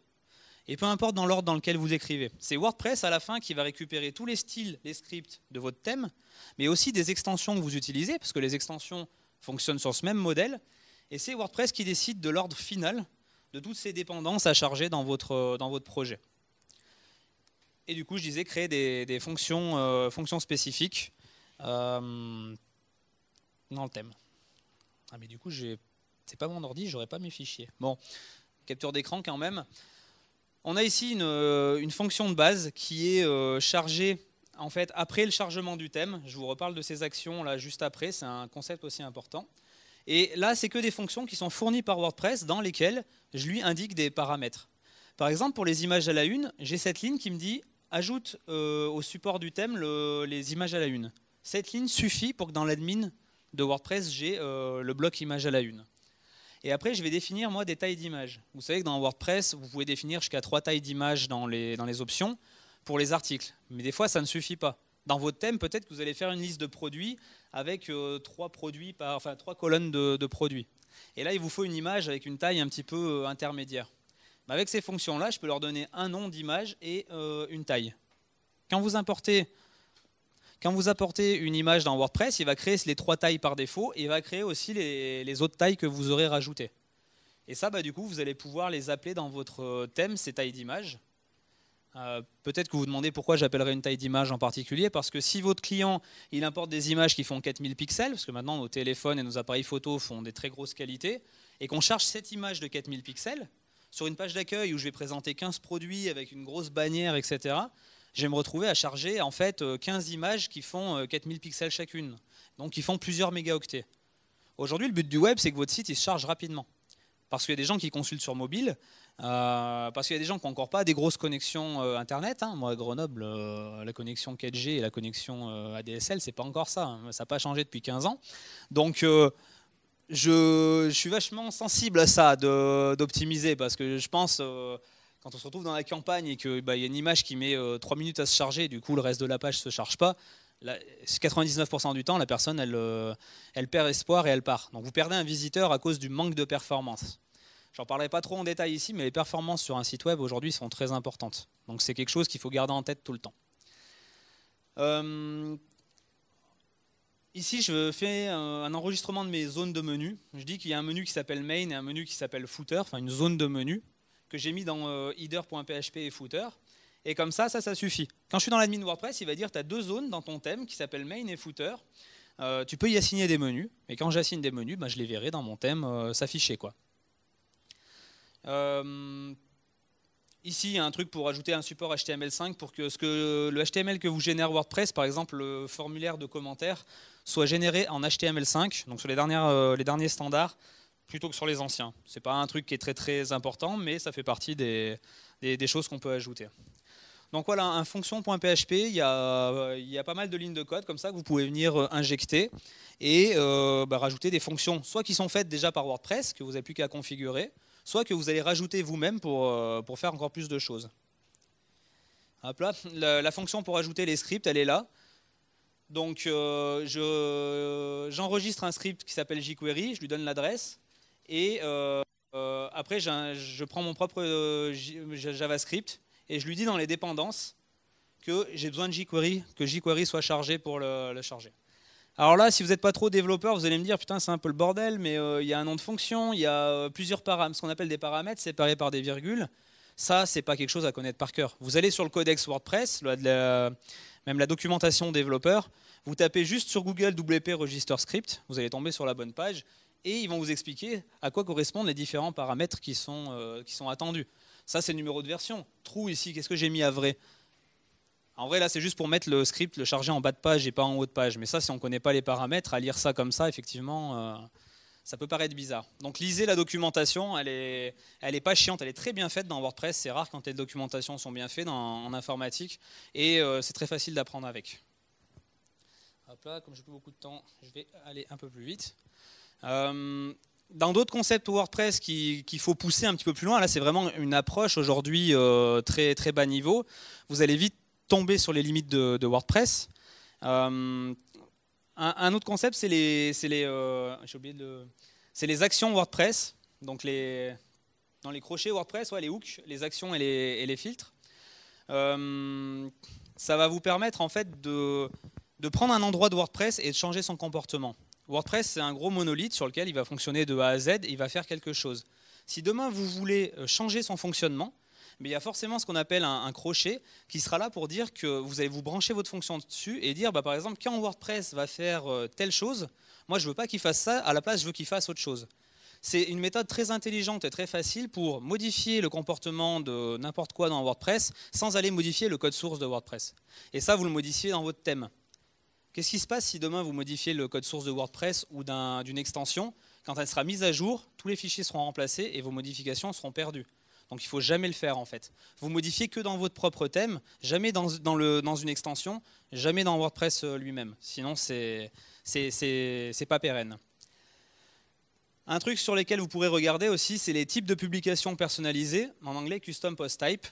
et peu importe dans l'ordre dans lequel vous écrivez. C'est WordPress à la fin qui va récupérer tous les styles, les scripts de votre thème, mais aussi des extensions que vous utilisez, parce que les extensions fonctionnent sur ce même modèle, et c'est WordPress qui décide de l'ordre final de toutes ces dépendances à charger dans votre, euh, dans votre projet. Et du coup, je disais créer des, fonctions, euh, fonctions spécifiques euh, dans le thème. Ah mais du coup, c'est pas mon ordi, j'aurais pas mes fichiers. Bon, capture d'écran quand même. On a ici euh, une, fonction de base qui est euh, chargée en fait après le chargement du thème. Je vous reparle de ces actions là juste après, c'est un concept aussi important. Et là, c'est que des fonctions qui sont fournies par WordPress dans lesquelles je lui indique des paramètres. Par exemple, pour les images à la une, j'ai cette ligne qui me dit ajoute euh, au support du thème les images à la une. Cette ligne suffit pour que dans l'admin de WordPress, j'ai le bloc images à la une. Et après, je vais définir, moi, des tailles d'images. Vous savez que dans WordPress, vous pouvez définir jusqu'à trois tailles d'images dans les, dans les options pour les articles. Mais des fois, ça ne suffit pas. Dans votre thème, peut-être que vous allez faire une liste de produits avec euh, trois, produits par, enfin, trois colonnes de, produits. Et là, il vous faut une image avec une taille un petit peu euh, intermédiaire. Mais avec ces fonctions-là, je peux leur donner un nom d'image et euh, une taille. Quand vous importez quand vous apportez une image dans WordPress, il va créer les trois tailles par défaut et il va créer aussi les, autres tailles que vous aurez rajoutées. Et ça, bah, du coup, vous allez pouvoir les appeler dans votre thème, ces tailles d'image. Euh, peut-être que vous vous demandez pourquoi j'appellerai une taille d'image en particulier, parce que si votre client il importe des images qui font 4000 pixels, parce que maintenant nos téléphones et nos appareils photos font des très grosses qualités, et qu'on charge cette image de 4000 pixels sur une page d'accueil où je vais présenter 15 produits avec une grosse bannière, etc., j'ai me retrouver à charger en fait 15 euh, images qui font 4000 euh, pixels chacune, donc qui font plusieurs mégaoctets. Aujourd'hui, le but du web, c'est que votre site il se charge rapidement. Parce qu'il y a des gens qui consultent sur mobile, euh, parce qu'il y a des gens qui n'ont encore pas des grosses connexions Internet. Hein. Moi, à Grenoble, la connexion 4G et la connexion ADSL, c'est pas encore ça. Hein. Ça n'a pas changé depuis 15 ans. Donc, je, je, suis vachement sensible à ça, d'optimiser, parce que je pense quand on se retrouve dans la campagne et qu'il bah, y a une image qui met 3 euh, minutes à se charger, du coup le reste de la page ne se charge pas, 99% du temps, la personne, euh, elle, perd espoir et elle part. Donc vous perdez un visiteur à cause du manque de performance. J'en parlerai pas trop en détail ici, mais les performances sur un site web aujourd'hui sont très importantes. Donc c'est quelque chose qu'il faut garder en tête tout le temps. Euh, ici, je fais un enregistrement de mes zones de menu. Je dis qu'il y a un menu qui s'appelle main et un menu qui s'appelle footer, enfin une zone de menu que j'ai mis dans euh, header.php et footer. Et comme ça, ça, ça suffit. Quand je suis dans l'admin WordPress, il va dire tu as deux zones dans ton thème qui s'appellent main et footer. Euh, tu peux y assigner des menus. Et quand j'assigne des menus, bah, je les verrai dans mon thème euh, s'afficher. quoi. Ici, il y a un truc pour ajouter un support HTML5 pour que, ce que le HTML que vous génère WordPress, par exemple le formulaire de commentaires, soit généré en HTML5, donc sur les, dernières, les derniers standards, plutôt que sur les anciens. ce n'est pas un truc qui est très très important, mais ça fait partie des, choses qu'on peut ajouter. Donc voilà, un fonction.php, il y, a, il y a pas mal de lignes de code comme ça que vous pouvez venir euh, injecter et euh, bah, rajouter des fonctions, soit qui sont faites déjà par WordPress, que vous n'avez plus qu'à configurer, soit que vous allez rajouter vous-même pour, euh, pour faire encore plus de choses. là, la, fonction pour ajouter les scripts, elle est là. Donc j'enregistre un script qui s'appelle jQuery, je lui donne l'adresse, et euh, euh, après, je prends mon propre euh, JavaScript et je lui dis dans les dépendances que j'ai besoin de jQuery, que jQuery soit chargé pour le, charger. Alors là, si vous n'êtes pas trop développeur, vous allez me dire, putain, c'est un peu le bordel, mais il y a un nom de fonction, il y a plusieurs paramètres, ce qu'on appelle des paramètres séparés par des virgules. Ça, c'est pas quelque chose à connaître par cœur. Vous allez sur le codex WordPress, même la documentation développeur, vous tapez juste sur Google WP Register Script, vous allez tomber sur la bonne page, et ils vont vous expliquer à quoi correspondent les différents paramètres qui sont, euh, qui sont attendus. Ça, c'est le numéro de version. Trou ici, qu'est-ce que j'ai mis à vrai En vrai, là, c'est juste pour mettre le script, le charger en bas de page et pas en haut de page. Mais ça, si on ne connaît pas les paramètres, à lire ça comme ça, effectivement, euh, ça peut paraître bizarre. Donc, lisez la documentation, elle n'est elle est pas chiante, elle est très bien faite dans WordPress. C'est rare quand les documentations sont bien faites en informatique. Et euh, c'est très facile d'apprendre avec. Hop là, comme je n'ai plus beaucoup de temps, je vais aller un peu plus vite. Euh, dans d'autres concepts WordPress qu'il faut pousser un petit peu plus loin, là c'est vraiment une approche aujourd'hui euh, très, très bas niveau. Vous allez vite tomber sur les limites de, WordPress. Euh, un, autre concept, c'est les, les, actions WordPress, donc les, dans les crochets WordPress, ouais, les hooks, les actions et les, filtres. ça va vous permettre en fait de prendre un endroit de WordPress et de changer son comportement. WordPress, c'est un gros monolithe sur lequel il va fonctionner de A à Z et il va faire quelque chose. Si demain vous voulez euh, changer son fonctionnement, il y a forcément ce qu'on appelle un, crochet qui sera là pour dire que vous allez vous brancher votre fonction dessus et dire, bah, par exemple, quand WordPress va faire euh, telle chose, moi je ne veux pas qu'il fasse ça, à la place je veux qu'il fasse autre chose. C'est une méthode très intelligente et très facile pour modifier le comportement de n'importe quoi dans WordPress sans aller modifier le code source de WordPress. Et ça, vous le modifiez dans votre thème. Qu'est-ce qui se passe si demain vous modifiez le code source de WordPress ou d'une extension Quand elle sera mise à jour, tous les fichiers seront remplacés et vos modifications seront perdues. Donc il ne faut jamais le faire en fait. Vous modifiez que dans votre propre thème, jamais dans, une extension, jamais dans WordPress euh, lui-même. Sinon c'est pas pérenne. Un truc sur lequel vous pourrez regarder aussi, c'est les types de publications personnalisées, en anglais custom post type.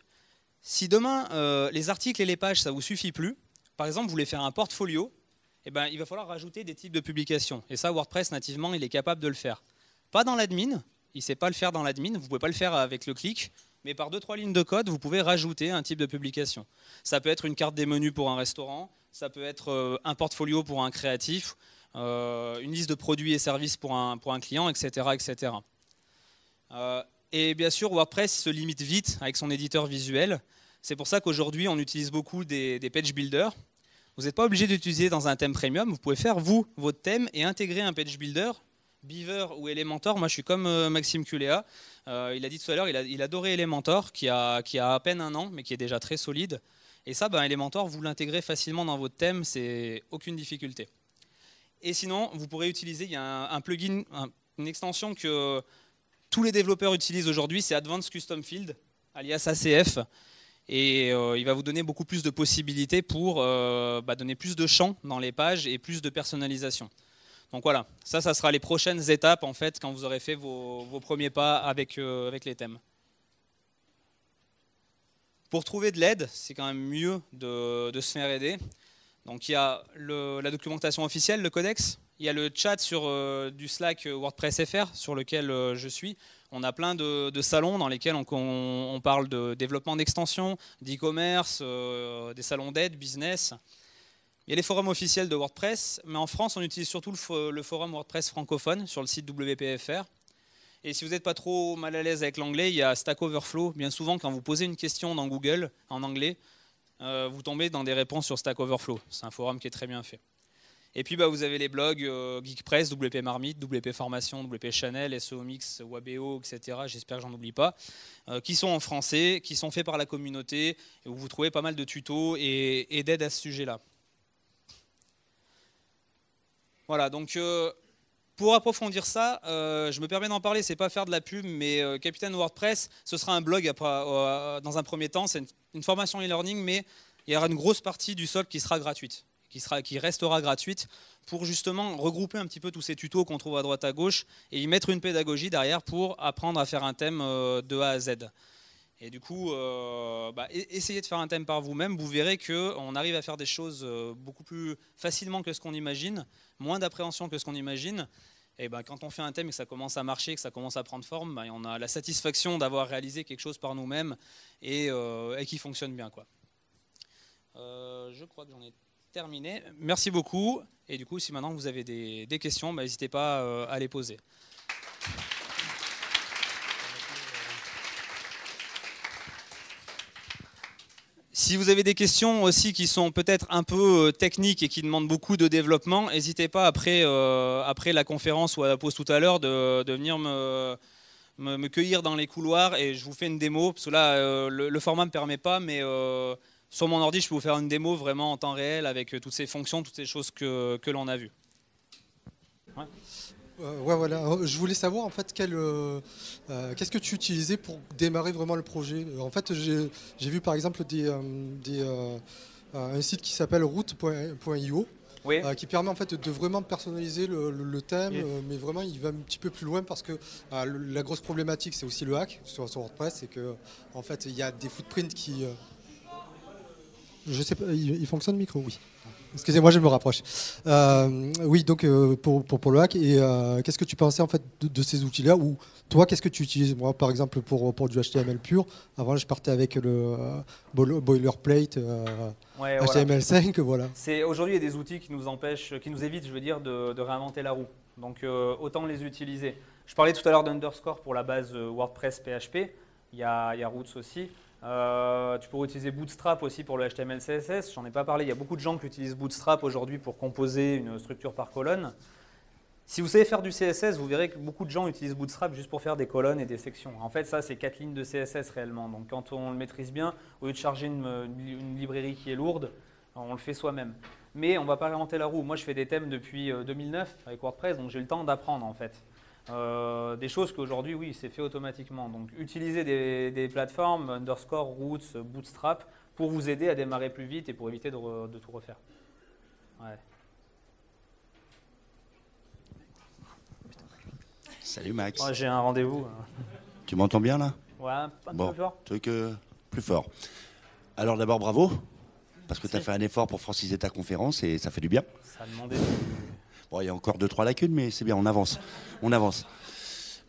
Si demain euh, les articles et les pages ça vous suffit plus, par exemple vous voulez faire un portfolio, eh ben, il va falloir rajouter des types de publications. Et ça, WordPress, nativement, il est capable de le faire. Pas dans l'admin, il ne sait pas le faire dans l'admin, vous ne pouvez pas le faire avec le clic, mais par deux, trois lignes de code, vous pouvez rajouter un type de publication. Ça peut être une carte des menus pour un restaurant, ça peut être euh, un portfolio pour un créatif, euh, une liste de produits et services pour un, pour client, etc. etc. Euh, et bien sûr, WordPress se limite vite avec son éditeur visuel. C'est pour ça qu'aujourd'hui, on utilise beaucoup des page builders, vous n'êtes pas obligé d'utiliser dans un thème premium, vous pouvez faire vous, votre thème, et intégrer un page builder, Beaver ou Elementor. Moi, je suis comme euh, Maxime Culea. Euh, il a dit tout à l'heure, il, adorait Elementor, qui a, qui a à peine un an, mais qui est déjà très solide. Et ça, ben, Elementor, vous l'intégrez facilement dans votre thème, c'est aucune difficulté. Et sinon, vous pourrez utiliser, il y a un, plugin, une extension que tous les développeurs utilisent aujourd'hui, c'est Advanced Custom Field, alias ACF et euh, il va vous donner beaucoup plus de possibilités pour euh, bah, donner plus de champs dans les pages et plus de personnalisation. Donc voilà, ça, ça sera les prochaines étapes en fait quand vous aurez fait vos, premiers pas euh, avec, les thèmes. Pour trouver de l'aide, c'est quand même mieux de, se faire aider. Donc il y a la documentation officielle, le codex, il y a le chat sur du Slack WordPress FR sur lequel je suis, on a plein de, salons dans lesquels on, parle de développement d'extension, d'e-commerce, euh, des salons d'aide, business. Il y a les forums officiels de WordPress, mais en France, on utilise surtout le, forum WordPress francophone sur le site WPFR. Et si vous n'êtes pas trop mal à l'aise avec l'anglais, il y a Stack Overflow. Bien souvent, quand vous posez une question dans Google en anglais, euh, vous tombez dans des réponses sur Stack Overflow. C'est un forum qui est très bien fait. Et puis bah, vous avez les blogs euh, Geekpress, WP Marmite, WP Formation, WP Channel, e Mix, WABO, etc. J'espère que j'en oublie pas. Euh, qui sont en français, qui sont faits par la communauté, et où vous trouvez pas mal de tutos et, d'aide d'aides à ce sujet-là. Voilà, donc euh, pour approfondir ça, je me permets d'en parler, c'est pas faire de la pub, mais Capitaine WordPress, ce sera un blog dans un premier temps, c'est une, une, formation e-learning, mais il y aura une grosse partie du sol qui sera gratuite qui, sera, qui restera gratuite pour justement regrouper un petit peu tous ces tutos qu'on trouve à droite à gauche et y mettre une pédagogie derrière pour apprendre à faire un thème euh, de A à Z. Et du coup, euh, bah, e-, essayez de faire un thème par vous-même, vous verrez qu'on arrive à faire des choses euh, beaucoup plus facilement que ce qu'on imagine, moins d'appréhension que ce qu'on imagine. Et ben, quand on fait un thème et que ça commence à marcher, que ça commence à prendre forme, bah, on a la satisfaction d'avoir réalisé quelque chose par nous-mêmes et, qui fonctionne bien. Quoi. je crois que j'en ai terminé. Merci beaucoup. Et du coup, si maintenant vous avez des, questions, bah, n'hésitez pas euh, à les poser. Si vous avez des questions aussi qui sont peut-être un peu euh, techniques et qui demandent beaucoup de développement, n'hésitez pas après, euh, après la conférence ou à la pause tout à l'heure de, venir me, me, cueillir dans les couloirs et je vous fais une démo. Parce que là, le, format ne me permet pas, mais sur mon ordi, je peux vous faire une démo vraiment en temps réel avec euh, toutes ces fonctions, toutes ces choses que, l'on a vues. Ouais. Euh, voilà. Euh, je voulais savoir en fait quel, qu'est-ce que tu utilisais pour démarrer vraiment le projet. En fait, j'ai, vu par exemple des, un site qui s'appelle route.io. qui permet en fait de vraiment personnaliser le, thème, mais vraiment il va un petit peu plus loin parce que la grosse problématique c'est aussi le hack sur, sur WordPress, c'est que en fait il y a des footprints qui je sais pas, il, fonctionne le micro, oui. Excusez-moi, je me rapproche. Euh, oui, donc euh, pour, pour, le hack, et euh, qu'est-ce que tu pensais en fait de, ces outils-là Ou toi, qu'est-ce que tu utilises Moi, par exemple, pour, pour du HTML pur, avant je partais avec le boilerplate HTML5, voilà. C'est Aujourd'hui, il y a des outils qui nous empêchent, qui nous évitent, je veux dire, de, de réinventer la roue. Donc autant les utiliser. Je parlais tout à l'heure d'underscore pour la base WordPress PHP. Il y a, il y a Roots aussi. Euh, tu pourrais utiliser Bootstrap aussi pour le HTML CSS. J'en ai pas parlé. Il y a beaucoup de gens qui utilisent Bootstrap aujourd'hui pour composer une structure par colonne. Si vous savez faire du CSS, vous verrez que beaucoup de gens utilisent Bootstrap juste pour faire des colonnes et des sections. En fait, ça, c'est quatre lignes de CSS réellement. Donc, quand on le maîtrise bien, au lieu de charger une, librairie qui est lourde, on le fait soi-même. Mais on ne va pas réinventer la roue. Moi, je fais des thèmes depuis 2009 euh, avec WordPress, donc j'ai le temps d'apprendre en fait. Euh, des choses qu'aujourd'hui, oui, c'est fait automatiquement. Donc, utilisez des, plateformes, Underscore, Roots, Bootstrap, pour vous aider à démarrer plus vite et pour éviter de, tout refaire. Salut Max. J'ai un rendez-vous. Hein. Tu m'entends bien là Ouais, pas bon, fort. Truc euh, plus fort. Alors d'abord, bravo, parce que tu as fait un effort pour franciser ta conférence et ça fait du bien. Ça demandé. Bon, il y a encore deux, trois lacunes, mais c'est bien, on avance. On avance.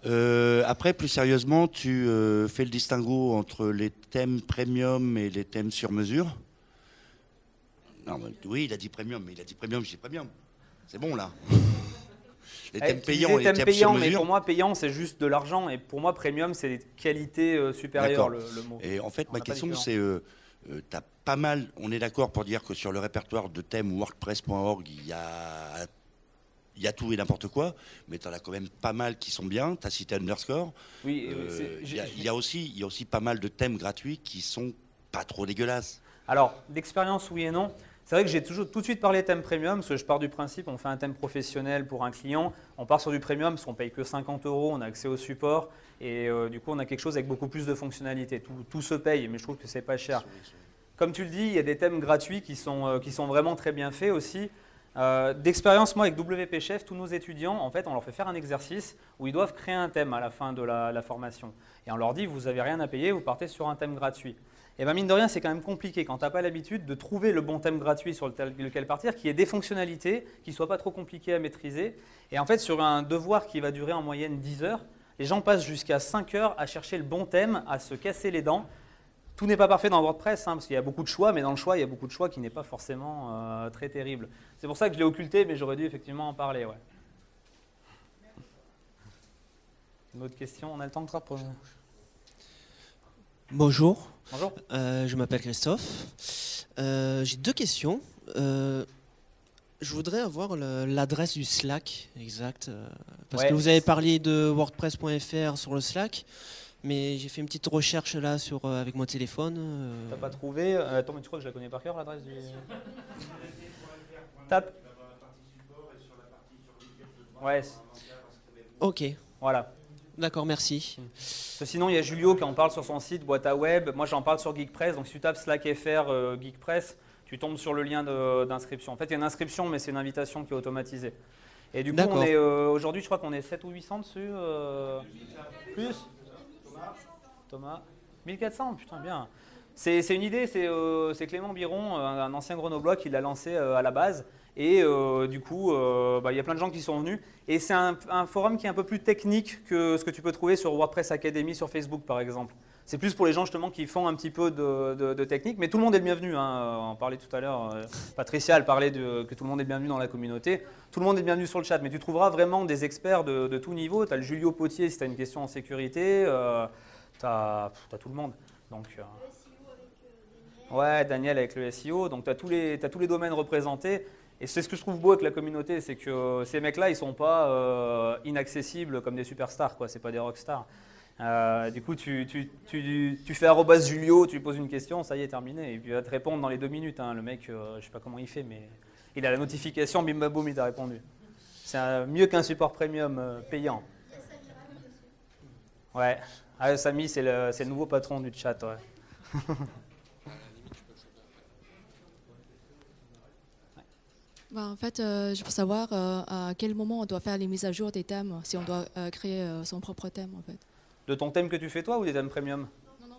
Euh, après, plus sérieusement, tu euh, fais le distinguo entre les thèmes premium et les thèmes sur mesure. Non, oui, il a dit premium, mais il a dit premium, j'ai premium. C'est bon là. les thèmes eh, payants, les thèmes, sur mesure. pour moi, payant, c'est juste de l'argent, et pour moi, premium, c'est des qualités euh, supérieures. Le, mot. Et en fait, ma question, c'est as pas mal. On est d'accord pour dire que sur le répertoire de thèmes WordPress.org, il y a il y a tout et n'importe quoi, mais tu en as quand même pas mal qui sont bien. Tu as cité Underscore. Oui, euh, il y, a, y, a aussi, y a aussi pas mal de thèmes gratuits qui sont pas trop dégueulasses. Alors, d'expérience, oui et non. C'est vrai que j'ai toujours tout de suite parlé thèmes premium, parce que je pars du principe, on fait un thème professionnel pour un client, on part sur du premium, parce qu'on paye que 50 euros, on a accès au support, et euh, du coup on a quelque chose avec beaucoup plus de fonctionnalités. Tout, se paye, mais je trouve que c'est pas cher. Comme tu le dis, il y a des thèmes gratuits qui sont, euh, qui sont vraiment très bien faits aussi. Euh, d'expérience, moi, avec WP Chef, tous nos étudiants, en fait, on leur fait faire un exercice où ils doivent créer un thème à la fin de la, formation. Et on leur dit, vous n'avez rien à payer, vous partez sur un thème gratuit. Et bien, mine de rien, c'est quand même compliqué quand tu n'as pas l'habitude de trouver le bon thème gratuit sur lequel partir, qui ait des fonctionnalités, qui ne soit pas trop compliqué à maîtriser. Et en fait, sur un devoir qui va durer en moyenne 10 heures, les gens passent jusqu'à 5 heures à chercher le bon thème, à se casser les dents, tout n'est pas parfait dans WordPress, hein, parce qu'il y a beaucoup de choix, mais dans le choix, il y a beaucoup de choix qui n'est pas forcément euh, très terrible. C'est pour ça que je l'ai occulté, mais j'aurais dû effectivement en parler. Ouais. Une autre question On a le temps de trois, Bonjour. Bonjour. Euh, je m'appelle Christophe. Euh, j'ai deux questions. Je voudrais avoir l'adresse du Slack exact. parce que vous avez parlé de WordPress.fr sur le Slack. Mais j'ai fait une petite recherche là sur, euh, avec mon téléphone. Tu euh. T'as pas trouvé euh, Attends, mais tu crois que je la connais par cœur l'adresse du. Tape. Ouais, Ok, voilà. d'accord, merci. Sinon, il y a Julio qui en parle sur son site, boîte à web. Moi, j'en parle sur GeekPress. Donc, si tu tapes Slack FR GeekPress, tu tombes sur le lien d'inscription. En fait, il y a une inscription, mais c'est une invitation qui est automatisée. Et du coup, est, aujourd'hui, je crois qu'on est 7 ou 800 dessus. plus 1400, putain, bien. C'est une idée, c'est euh, Clément Biron, euh, un, ancien grenoblois, qui l'a lancé euh, à la base. Et du coup, bah, il y a plein de gens qui sont venus. Et c'est un, forum qui est un peu plus technique que ce que tu peux trouver sur WordPress Academy, sur Facebook par exemple. C'est plus pour les gens justement qui font un petit peu de, technique. Mais tout le monde est le bienvenu. Hein. On parlait tout à l'heure, Patricia, elle parlait que tout le monde est bienvenu dans la communauté. Tout le monde est bienvenu sur le chat. Mais tu trouveras vraiment des experts de, tout niveau. Tu as le Julio Potier si tu as une question en sécurité tu as, tout le monde. Donc, euh, euh, Ouais, Daniel avec le SEO. Donc, tu as, as, tous les domaines représentés. Et c'est ce que je trouve beau avec la communauté, c'est que euh, ces mecs-là, ils sont pas inaccessibles comme des superstars, quoi. C'est pas des rockstars. Euh, du coup, tu, tu, tu, tu fais arrobas Julio, tu lui poses une question, ça y est, terminé. Et puis, il va te répondre dans les deux minutes. Hein. Le mec, je sais pas comment il fait, mais il a la notification, bim bam boum, il t'a répondu. C'est mieux qu'un support premium payant. Ouais. Ah, Samy, c'est le, nouveau patron du chat, ouais. Bah, en fait, euh, je veux savoir euh, à quel moment on doit faire les mises à jour des thèmes, si on doit euh, créer son propre thème, en fait. De ton thème que tu fais toi ou des thèmes premium non, non.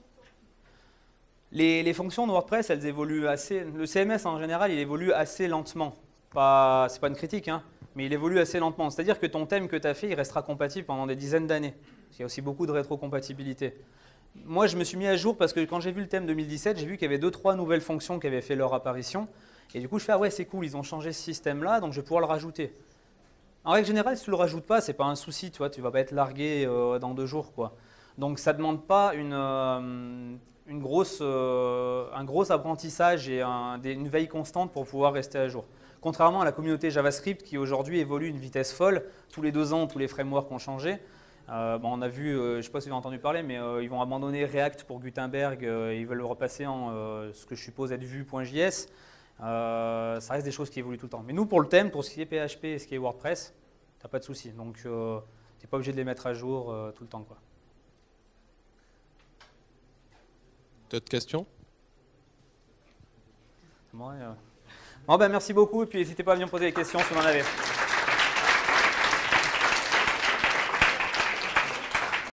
Les, les fonctions de WordPress, elles évoluent assez. Le CMS en général, il évolue assez lentement. Pas, c'est pas une critique, hein, mais il évolue assez lentement. C'est-à-dire que ton thème que tu as fait, il restera compatible pendant des dizaines d'années. Il y a aussi beaucoup de rétrocompatibilité. Moi, je me suis mis à jour parce que quand j'ai vu le thème 2017, j'ai vu qu'il y avait deux, trois nouvelles fonctions qui avaient fait leur apparition. Et du coup, je fais, ah ouais, c'est cool, ils ont changé ce système-là, donc je vais pouvoir le rajouter. En règle générale, si tu ne le rajoutes pas, ce c'est pas un souci, tu ne tu vas pas être largué euh, dans deux jours, quoi. Donc ça ne demande pas une, euh, grosse, euh, un gros apprentissage et une veille constante pour pouvoir rester à jour. Contrairement à la communauté JavaScript qui aujourd'hui évolue à une vitesse folle, tous les deux ans, tous les frameworks ont changé. Euh, on a vu, euh, je ne sais pas si vous avez entendu parler, mais euh, ils vont abandonner React pour Gutenberg, et ils veulent le repasser en ce que je suppose être Vue.js. ça reste des choses qui évoluent tout le temps. Mais nous, pour le thème, pour ce qui est PHP et ce qui est WordPress, t'as pas de souci. Donc, tu n'es pas obligé de les mettre à jour tout le temps. D'autres questions ben, Merci beaucoup, et puis n'hésitez pas à venir poser des questions si vous en avez.